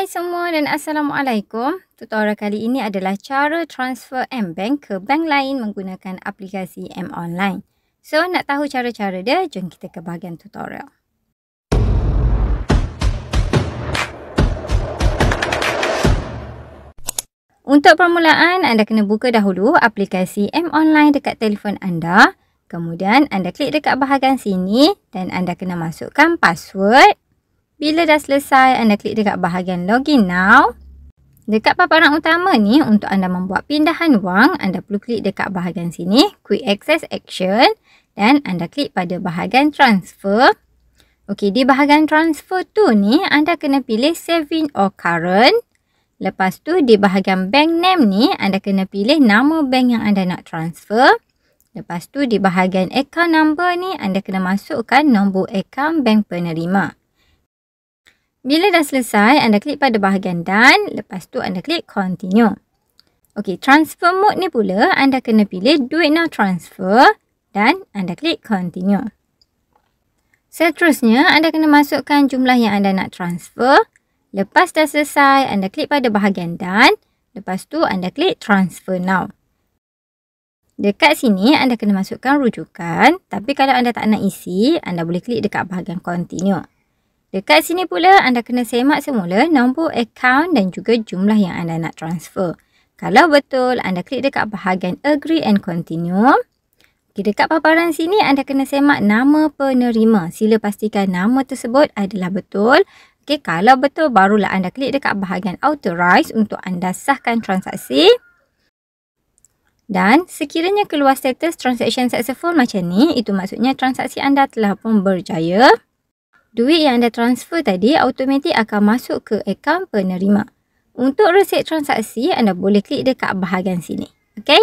Hai semua dan Assalamualaikum. Tutorial kali ini adalah cara transfer M-Bank ke bank lain menggunakan aplikasi M-Online. So, nak tahu cara-cara dia, jom kita ke bahagian tutorial. Untuk permulaan, anda kena buka dahulu aplikasi M-Online dekat telefon anda. Kemudian, anda klik dekat bahagian sini dan anda kena masukkan password bila dah selesai, anda klik dekat bahagian login now. Dekat paparan utama ni, untuk anda membuat pindahan wang, anda perlu klik dekat bahagian sini, quick access action dan anda klik pada bahagian transfer. Okey, di bahagian transfer tu ni, anda kena pilih saving or current. Lepas tu, di bahagian bank name ni, anda kena pilih nama bank yang anda nak transfer. Lepas tu, di bahagian account number ni, anda kena masukkan nombor account bank penerima. Bila dah selesai, anda klik pada bahagian dan Lepas tu anda klik continue. Okey, transfer mode ni pula anda kena pilih do nak transfer dan anda klik continue. Seterusnya, anda kena masukkan jumlah yang anda nak transfer. Lepas dah selesai, anda klik pada bahagian dan Lepas tu anda klik transfer now. Dekat sini anda kena masukkan rujukan, tapi kalau anda tak nak isi, anda boleh klik dekat bahagian continue. Dekat sini pula anda kena semak semula nombor akaun dan juga jumlah yang anda nak transfer. Kalau betul anda klik dekat bahagian agree and continue. Okay, dekat paparan sini anda kena semak nama penerima. Sila pastikan nama tersebut adalah betul. Okay, kalau betul barulah anda klik dekat bahagian authorize untuk anda sahkan transaksi. Dan sekiranya keluar status transaction successful macam ni, itu maksudnya transaksi anda telah pun berjaya duit yang anda transfer tadi automatik akan masuk ke akaun penerima. Untuk resit transaksi, anda boleh klik dekat bahagian sini. Okay?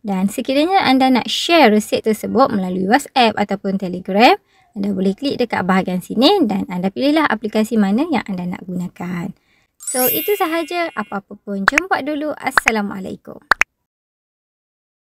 Dan sekiranya anda nak share resit tersebut melalui WhatsApp ataupun Telegram, anda boleh klik dekat bahagian sini dan anda pilihlah aplikasi mana yang anda nak gunakan. So, itu sahaja. Apa-apa pun, jumpa dulu. Assalamualaikum.